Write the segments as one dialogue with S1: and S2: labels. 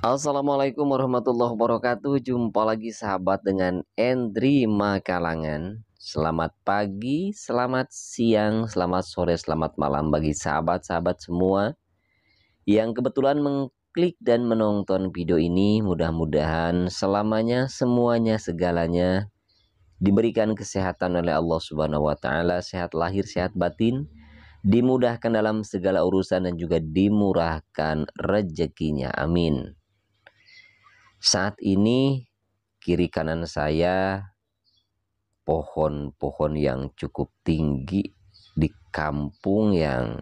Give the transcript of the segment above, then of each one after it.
S1: Assalamualaikum warahmatullahi wabarakatuh Jumpa lagi sahabat dengan Endri Makalangan Selamat pagi, selamat siang, selamat sore, selamat malam Bagi sahabat-sahabat semua Yang kebetulan mengklik dan menonton video ini Mudah-mudahan selamanya, semuanya, segalanya Diberikan kesehatan oleh Allah Subhanahu wa Ta'ala, sehat lahir, sehat batin, dimudahkan dalam segala urusan dan juga dimurahkan rezekinya. Amin. Saat ini kiri kanan saya pohon-pohon yang cukup tinggi di kampung yang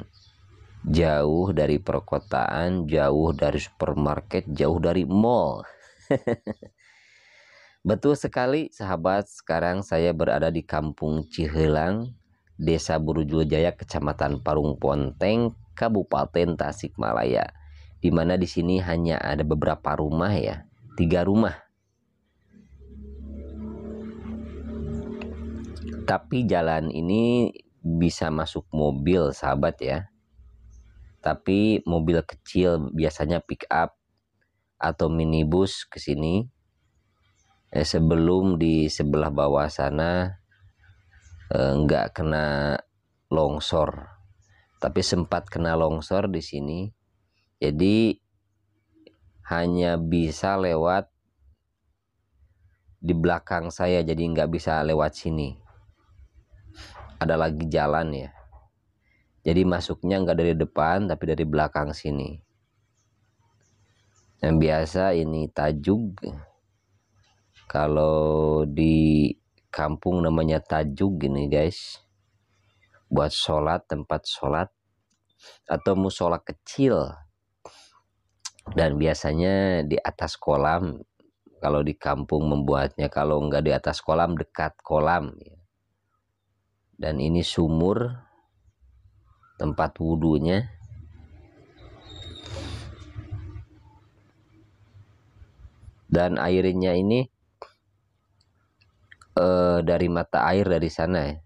S1: jauh dari perkotaan, jauh dari supermarket, jauh dari mall. Betul sekali sahabat, sekarang saya berada di kampung Cihelang, Desa Burujul Jaya, Kecamatan Parung Ponteng, Kabupaten Tasikmalaya. Di mana di sini hanya ada beberapa rumah ya tiga rumah. Tapi jalan ini bisa masuk mobil, sahabat ya. Tapi mobil kecil biasanya pick up atau minibus ke sini. Eh, sebelum di sebelah bawah sana eh, nggak kena longsor. Tapi sempat kena longsor di sini. Jadi hanya bisa lewat di belakang saya jadi nggak bisa lewat sini ada lagi jalan ya jadi masuknya nggak dari depan tapi dari belakang sini yang biasa ini tajuk kalau di kampung namanya tajuk gini guys buat sholat tempat sholat atau musola kecil dan biasanya di atas kolam kalau di kampung membuatnya kalau nggak di atas kolam dekat kolam ya. dan ini sumur tempat wudhunya dan airnya ini eh, dari mata air dari sana ya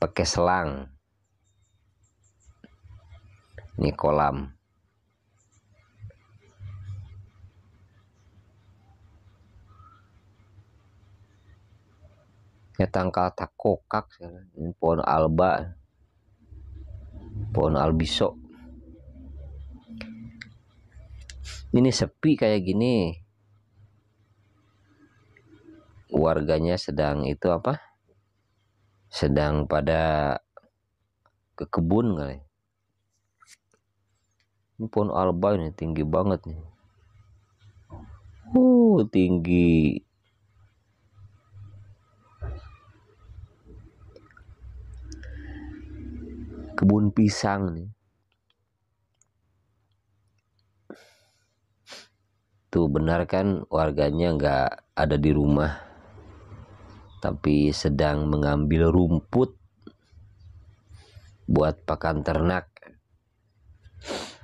S1: pakai selang ini kolam tangkal tak kokak pohon alba pohon albiso ini sepi kayak gini warganya sedang itu apa sedang pada ke kebun kali ini pohon alba ini tinggi banget nih uh tinggi kebun pisang nih. Tuh benar kan warganya nggak ada di rumah tapi sedang mengambil rumput buat pakan ternak.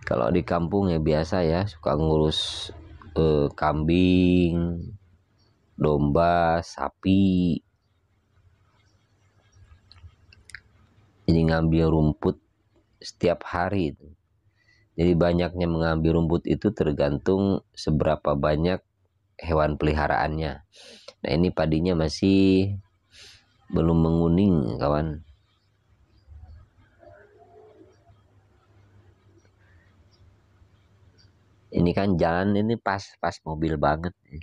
S1: Kalau di kampung ya biasa ya suka ngurus eh, kambing, domba, sapi, jadi ngambil rumput setiap hari itu. Jadi banyaknya mengambil rumput itu tergantung seberapa banyak hewan peliharaannya. Nah ini padinya masih belum menguning kawan. Ini kan jalan ini pas-pas mobil banget. Nih.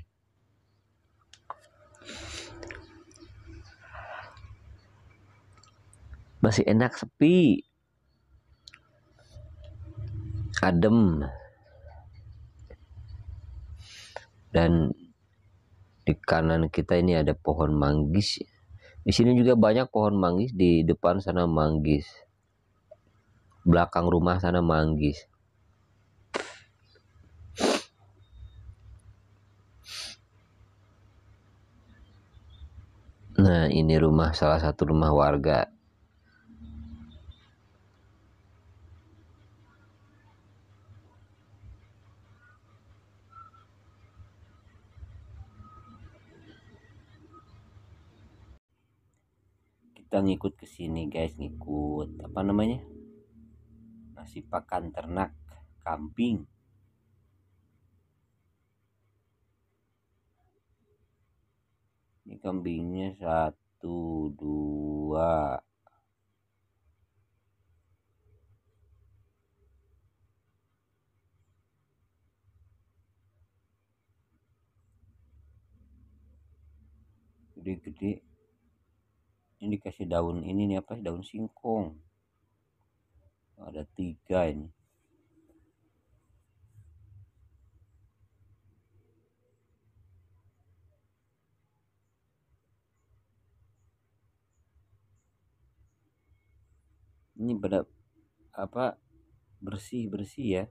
S1: masih enak sepi adem dan di kanan kita ini ada pohon manggis di sini juga banyak pohon manggis di depan sana manggis belakang rumah sana manggis Nah, ini rumah salah satu rumah warga ngikut ke sini guys ngikut apa namanya nasi pakan ternak kambing ini kambingnya satu dua gede-gede ini dikasih daun ini nih apa daun singkong ada tiga ini ini pada apa bersih bersih ya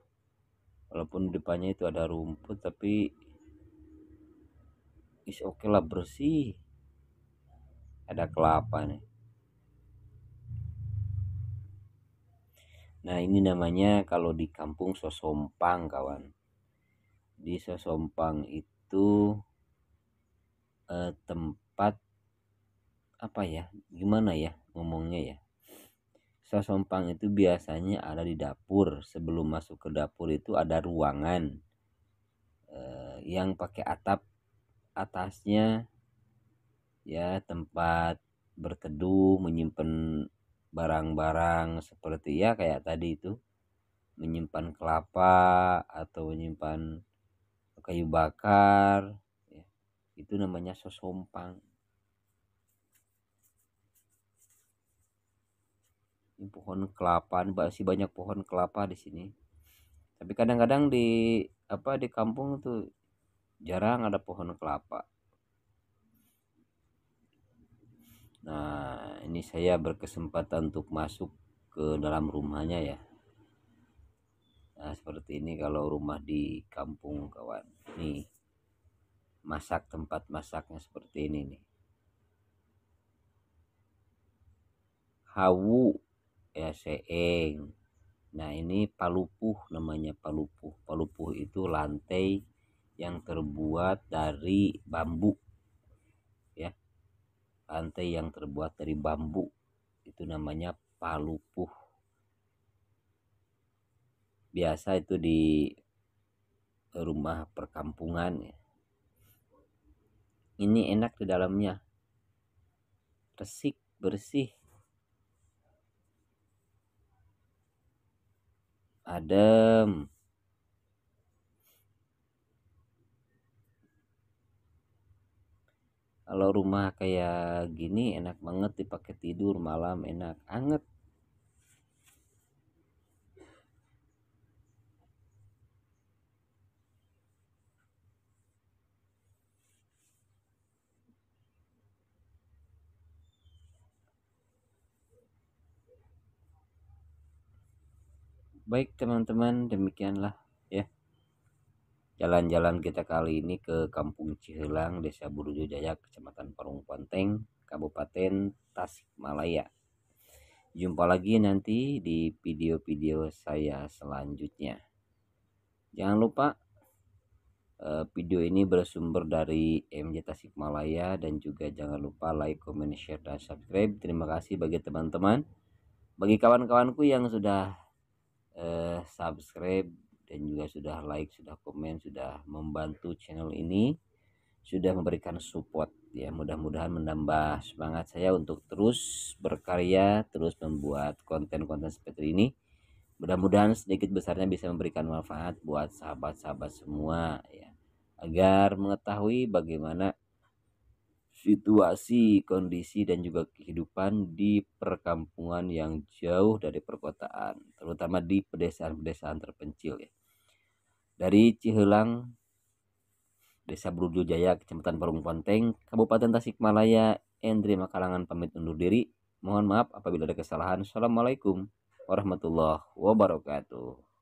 S1: walaupun depannya itu ada rumput tapi is oke okay lah bersih ada kelapa nih nah ini namanya kalau di kampung sosompang kawan di sosompang itu eh, tempat apa ya gimana ya ngomongnya ya sosompang itu biasanya ada di dapur sebelum masuk ke dapur itu ada ruangan eh, yang pakai atap atasnya ya tempat berteduh menyimpan barang-barang seperti ya kayak tadi itu menyimpan kelapa atau menyimpan kayu bakar ya. itu namanya sosompang ini pohon kelapa masih banyak pohon kelapa di sini tapi kadang-kadang di apa di kampung tuh jarang ada pohon kelapa Nah, ini saya berkesempatan untuk masuk ke dalam rumahnya ya. Nah, seperti ini kalau rumah di kampung kawan. Nih. Masak tempat masaknya seperti ini nih. Hawu ya seeng. Nah, ini palupuh namanya palupuh. Palupuh itu lantai yang terbuat dari bambu lantai yang terbuat dari bambu itu namanya palupuh biasa itu di rumah perkampungan ya. ini enak di dalamnya resik bersih adem kalau rumah kayak gini enak banget dipakai tidur malam enak anget baik teman-teman demikianlah ya jalan-jalan kita kali ini ke Kampung Cihelang, Desa Burujo Jaya, Kecamatan Parung Panteng, Kabupaten Tasikmalaya. Jumpa lagi nanti di video-video saya selanjutnya. Jangan lupa eh, video ini bersumber dari MJ Tasikmalaya dan juga jangan lupa like, comment, share, dan subscribe. Terima kasih bagi teman-teman. Bagi kawan-kawanku yang sudah eh, subscribe dan juga sudah like, sudah komen, sudah membantu channel ini, sudah memberikan support ya. Mudah-mudahan menambah semangat saya untuk terus berkarya, terus membuat konten-konten seperti ini. Mudah-mudahan sedikit besarnya bisa memberikan manfaat buat sahabat-sahabat semua ya. Agar mengetahui bagaimana situasi, kondisi, dan juga kehidupan di perkampungan yang jauh dari perkotaan, terutama di pedesaan-pedesaan terpencil ya dari Cihelang Desa Brudu Jaya, Kecamatan Parung Ponteng, Kabupaten Tasikmalaya, Endri Makalangan pamit undur diri. Mohon maaf apabila ada kesalahan. Assalamualaikum warahmatullahi wabarakatuh.